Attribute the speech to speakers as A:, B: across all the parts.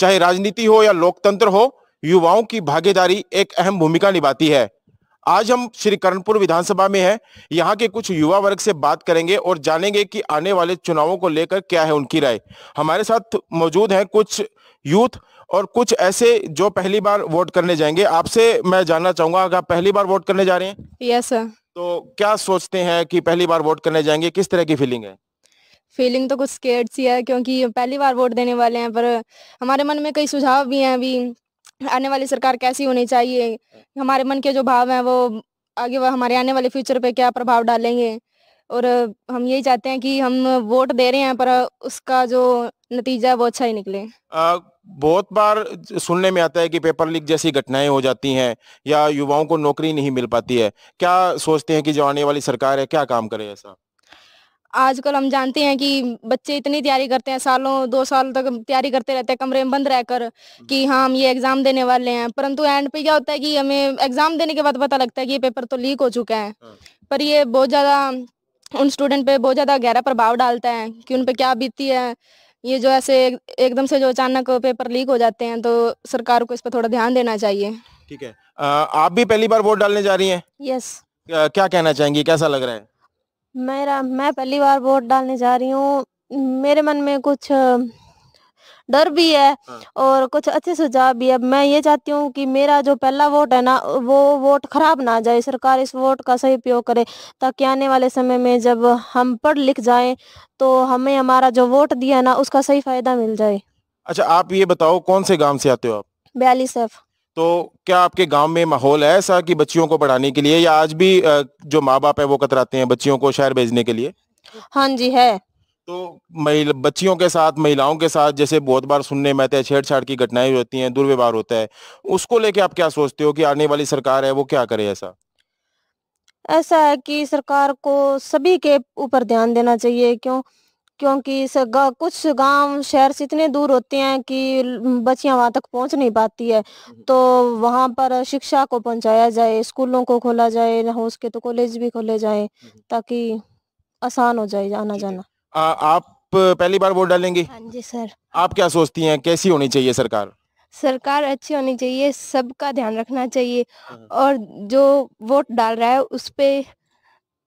A: चाहे राजनीति हो या लोकतंत्र हो युवाओं की भागीदारी एक अहम भूमिका निभाती है आज हम श्री करणपुर विधानसभा में हैं यहाँ के कुछ युवा वर्ग से बात करेंगे और जानेंगे कि आने वाले चुनावों को लेकर क्या है उनकी राय हमारे साथ मौजूद हैं कुछ यूथ और कुछ ऐसे जो पहली बार वोट करने जाएंगे आपसे मैं जानना चाहूंगा अगर आप पहली बार वोट करने जा रहे हैं यस सर तो क्या सोचते हैं कि पहली बार वोट करने जाएंगे किस तरह की फीलिंग है
B: फीलिंग तो कुछ स्केर्ड सी है क्योंकि पहली बार वोट देने वाले हैं पर हमारे मन में कई सुझाव भी हैं अभी आने वाली सरकार कैसी होनी चाहिए हमारे मन के जो भाव हैं वो आगे हमारे आने वाले फ्यूचर पे क्या प्रभाव डालेंगे और हम यही चाहते हैं कि हम वोट दे रहे हैं पर उसका जो नतीजा वो अच्छा ही निकले
A: आ, बहुत बार सुनने में आता है कि पेपर लीक जैसी घटनाएं हो जाती हैं या युवाओं को नौकरी नहीं मिल पाती है क्या सोचते हैं कि जो आने वाली सरकार है क्या काम करे ऐसा
B: आजकल हम जानते हैं कि बच्चे इतनी तैयारी करते हैं सालों दो साल तक तैयारी करते रहते हैं कमरे में बंद रहकर कि हाँ हम ये एग्जाम देने वाले हैं परंतु एंड पे क्या होता है कि हमें एग्जाम देने के बाद पता लगता है कि ये पेपर तो लीक हो चुका है हाँ। पर ये बहुत ज़्यादा उन स्टूडेंट पे बहुत ज़्यादा गहरा प्रभाव डालता है कि उन क्या बीती है ये जो ऐसे एकदम से जो अचानक पेपर लीक हो जाते हैं तो सरकार को इस पर थोड़ा ध्यान देना चाहिए
A: ठीक है आप भी पहली बार वोट डालने जा रही हैं यस क्या कहना चाहेंगी कैसा लग रहा है
B: मेरा मैं पहली बार वोट डालने जा रही हूँ मेरे मन में कुछ डर भी है हाँ। और कुछ अच्छे सुझाव भी है मैं ये चाहती हूँ कि मेरा जो पहला वोट है ना वो वोट खराब ना जाए सरकार इस वोट का सही उपयोग करे ताकि आने वाले समय में जब हम पढ़ लिख जाएं तो हमें हमारा जो वोट दिया ना उसका सही फायदा मिल जाए
A: अच्छा आप ये बताओ कौन से गांव से आते हो आप बयालीस एफ तो क्या आपके गांव में माहौल है ऐसा कि बच्चियों को पढ़ाने के लिए या आज भी जो माँ बाप है वो कतराते हैं बच्चियों को शहर भेजने के लिए हाँ जी है तो महिला बच्चियों के साथ महिलाओं के साथ जैसे बहुत बार सुनने में आते हैं छेड़छाड़ की घटनाएं होती हैं दुर्व्यवहार होता है उसको लेके आप क्या सोचते हो कि आने वाली सरकार है वो क्या करे ऐसा
B: ऐसा है कि सरकार को सभी के ऊपर ध्यान देना चाहिए क्यों क्योंकि कुछ गांव शहर से इतने दूर होते हैं कि बच्चियां वहां तक पहुंच नहीं पाती है हम्म। तो वहां पर शिक्षा को पहुंचाया जाए स्कूलों को खोला जाए हो उसके तो कॉलेज भी खोले जाए हम्म, हम्म। ताकि आसान हो जाए आना जाना
A: आ, आप पहली बार वोट डालेंगे हाँ जी सर आप क्या सोचती हैं कैसी होनी चाहिए सरकार
B: सरकार अच्छी होनी चाहिए सबका ध्यान रखना चाहिए हाँ। और जो वोट डाल रहा है उस पर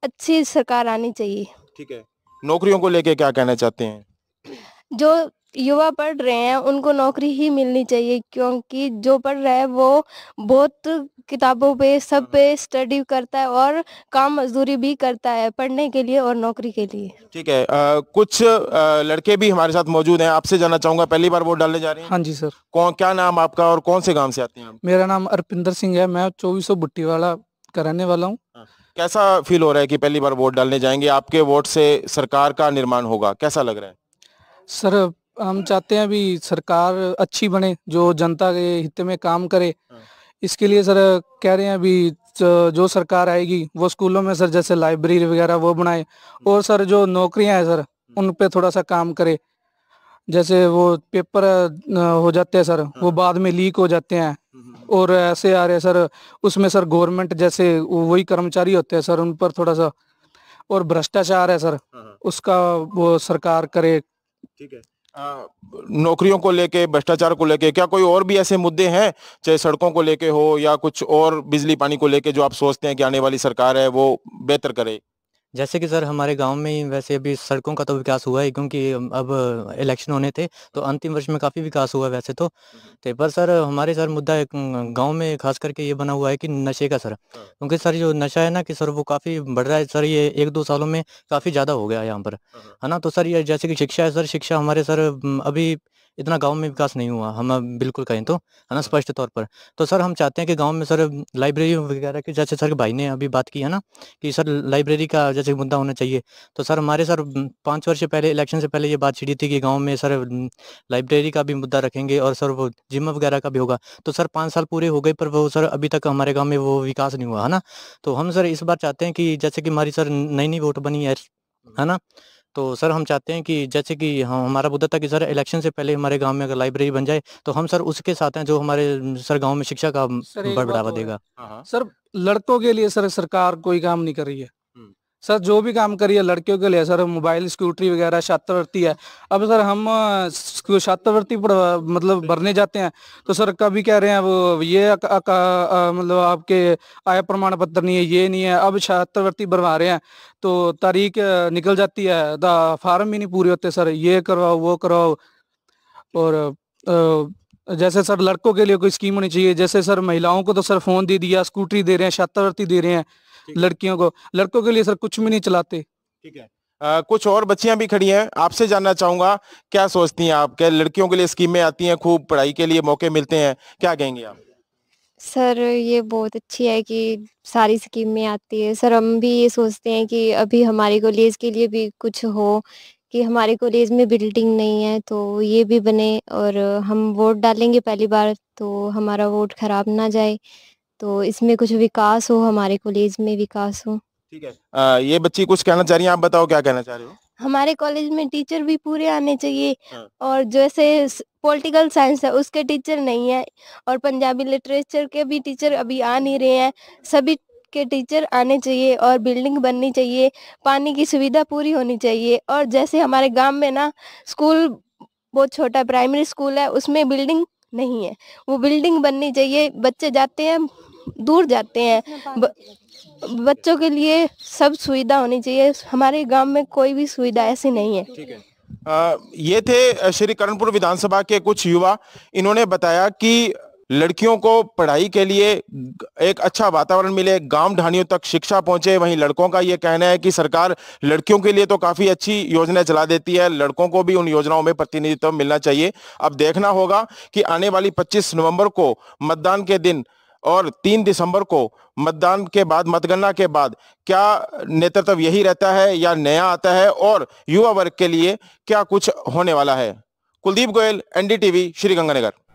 B: अच्छी सरकार आनी चाहिए
A: ठीक है नौकरियों को लेके क्या कहना चाहते हैं
B: जो युवा पढ़ रहे हैं उनको नौकरी ही मिलनी चाहिए क्योंकि जो पढ़ रहा है वो बहुत किताबों पे सब पे स्टडी करता है और काम मजदूरी भी करता है पढ़ने के लिए और नौकरी
C: के लिए
A: ठीक है आ, कुछ आ, लड़के भी हमारे साथ मौजूद हैं आपसे जाना चाहूंगा पहली बार वोट डालने जा रहे हैं हाँ जी सर कौन क्या नाम आपका और कौन से गाँव से आते हैं
C: मेरा नाम अरपिंदर सिंह है मैं चौबीसों बुट्टी वाला कराने वाला हूँ हाँ।
A: कैसा फील हो रहा है कि पहली बार वोट डालने जाएंगे आपके वोट से सरकार का निर्माण होगा कैसा लग रहा है
C: सर हम चाहते हैं भी सरकार अच्छी बने जो जनता के हित में काम करे हाँ। इसके लिए सर कह रहे हैं अभी जो सरकार आएगी वो स्कूलों में सर जैसे लाइब्रेरी वगैरह वो बनाए हम्म। और सर जो नौकरियां हैं सर हम्म। उन पे थोड़ा सा काम करे जैसे वो पेपर हो जाते हैं सर वो हाँ। बाद में लीक हो जाते हैं और ऐसे आ रहे हैं सर उसमें सर गवर्नमेंट जैसे वही कर्मचारी होते हैं सर उन पर थोड़ा सा और भ्रष्टाचार है सर हाँ, हाँ। उसका वो सरकार करे ठीक है
A: आ, नौकरियों को लेके भ्रष्टाचार को लेके क्या कोई और भी ऐसे मुद्दे हैं चाहे सड़कों को लेके हो या कुछ और बिजली पानी को लेके जो आप सोचते हैं कि आने वाली सरकार है वो बेहतर करे
D: जैसे कि सर हमारे गांव में ही वैसे अभी सड़कों का तो विकास हुआ है क्योंकि अब इलेक्शन होने थे तो अंतिम वर्ष में काफ़ी विकास हुआ है वैसे तो हम्म, हम्म। ते तो पर सर हमारे सर मुद्दा गांव में खास करके ये बना हुआ है कि नशे का सर हाँ। क्योंकि सर जो नशा है ना कि सर वो काफ़ी बढ़ रहा है सर ये एक दो सालों में काफ़ी ज़्यादा हो गया है यहाँ पर हाँ, हाँ। है ना तो सर ये जैसे कि शिक्षा है सर शिक्षा हमारे सर अभी इतना गाँव में विकास नहीं हुआ हम बिल्कुल कहें तो है ना स्पष्ट तौर पर तो सर हम चाहते हैं कि गाँव में सर लाइब्रेरी वगैरह की जैसे सर भाई ने अभी बात की है ना कि सर लाइब्रेरी का जैसे मुद्दा होना चाहिए तो सर हमारे सर पाँच वर्ष पहले इलेक्शन से पहले ये बात छिड़ी थी कि गाँव में सर लाइब्रेरी का भी मुद्दा रखेंगे और सर वो जिम वगैरह का भी होगा तो सर पाँच साल पूरे हो गए पर वो सर अभी तक हमारे गाँव में वो विकास नहीं हुआ है ना तो हम सर इस बार चाहते हैं कि जैसे कि हमारी सर नई नई वोट बनी है है ना तो सर हम चाहते हैं कि जैसे कि हम हमारा मुद्दा था कि सर इलेक्शन से पहले हमारे गांव में अगर लाइब्रेरी बन जाए तो हम सर उसके साथ हैं जो हमारे सर गांव में शिक्षा का बढ़ावा देगा हाँ, हाँ।
C: सर लड़कों के लिए सर सरकार कोई काम नहीं कर रही है सर जो भी काम करिए लड़कियों के लिए सर मोबाइल स्कूटरी वगैरह छात्रवृत्ति है अब सर हम छात्रवृत्ति मतलब भरने जाते हैं तो सर कभी कह रहे हैं वो ये मतलब आपके आय प्रमाण पत्र नहीं है ये नहीं है अब छात्रवृत्ति भरवा रहे हैं तो तारीख निकल जाती है फार्म भी नहीं पूरे होते सर ये करवाओ वो करवाओ और जैसे सर लड़कों के लिए कोई स्कीम होनी चाहिए जैसे सर महिलाओं को तो सर फोन दे दिया स्कूटरी दे रहे हैं छात्रवृत्ति दे रहे हैं लड़कियों को लड़कों के लिए सर कुछ भी नहीं चलाते ठीक
A: है आ, कुछ और बच्चियां भी खड़ी हैं आपसे जानना चाहूंगा क्या सोचती हैं आप क्या लड़कियों के लिए स्कीमें आती हैं खूब पढ़ाई के लिए मौके मिलते हैं क्या कहेंगे आप
B: सर ये बहुत अच्छी है कि सारी स्कीमें आती है सर हम भी ये सोचते हैं कि अभी हमारे कॉलेज के लिए भी कुछ हो कि हमारे कॉलेज में बिल्डिंग नहीं है तो ये भी बने और हम वोट डालेंगे पहली बार तो हमारा वोट खराब ना जाए तो इसमें कुछ विकास हो हमारे कॉलेज में विकास हो ठीक
A: है आ, ये बच्ची कुछ कहना चाह रही है आप बताओ क्या कहना चाह रहे हो
B: हमारे कॉलेज में टीचर भी पूरे आने चाहिए हाँ। और जैसे पॉलिटिकल साइंस है उसके टीचर नहीं है और पंजाबी लिटरेचर के भी टीचर अभी आ नहीं रहे हैं सभी के टीचर आने चाहिए और बिल्डिंग बननी चाहिए पानी की सुविधा पूरी होनी चाहिए और जैसे हमारे गांव में ना स्कूल बहुत छोटा प्राइमरी स्कूल है उसमें बिल्डिंग नहीं है वो बिल्डिंग बननी चाहिए बच्चे जाते हैं दूर जाते हैं ब, बच्चों के लिए सब सुविधा होनी चाहिए हमारे गांव में कोई भी सुविधा ऐसी नहीं है
A: ठीक है आ, ये थे श्री करणपुर विधानसभा के कुछ युवा इन्होंने बताया कि लड़कियों को पढ़ाई के लिए एक अच्छा वातावरण मिले गांव ढाणियों तक शिक्षा पहुंचे वहीं लड़कों का ये कहना है कि सरकार लड़कियों के लिए तो काफ़ी अच्छी योजना चला देती है लड़कों को भी उन योजनाओं में प्रतिनिधित्व मिलना चाहिए अब देखना होगा कि आने वाली 25 नवंबर को मतदान के दिन और तीन दिसंबर को मतदान के बाद मतगणना के बाद क्या नेतृत्व यही रहता है या नया आता है और युवा वर्ग के लिए क्या कुछ होने वाला है कुलदीप गोयल एनडीटीवी श्रीगंगानगर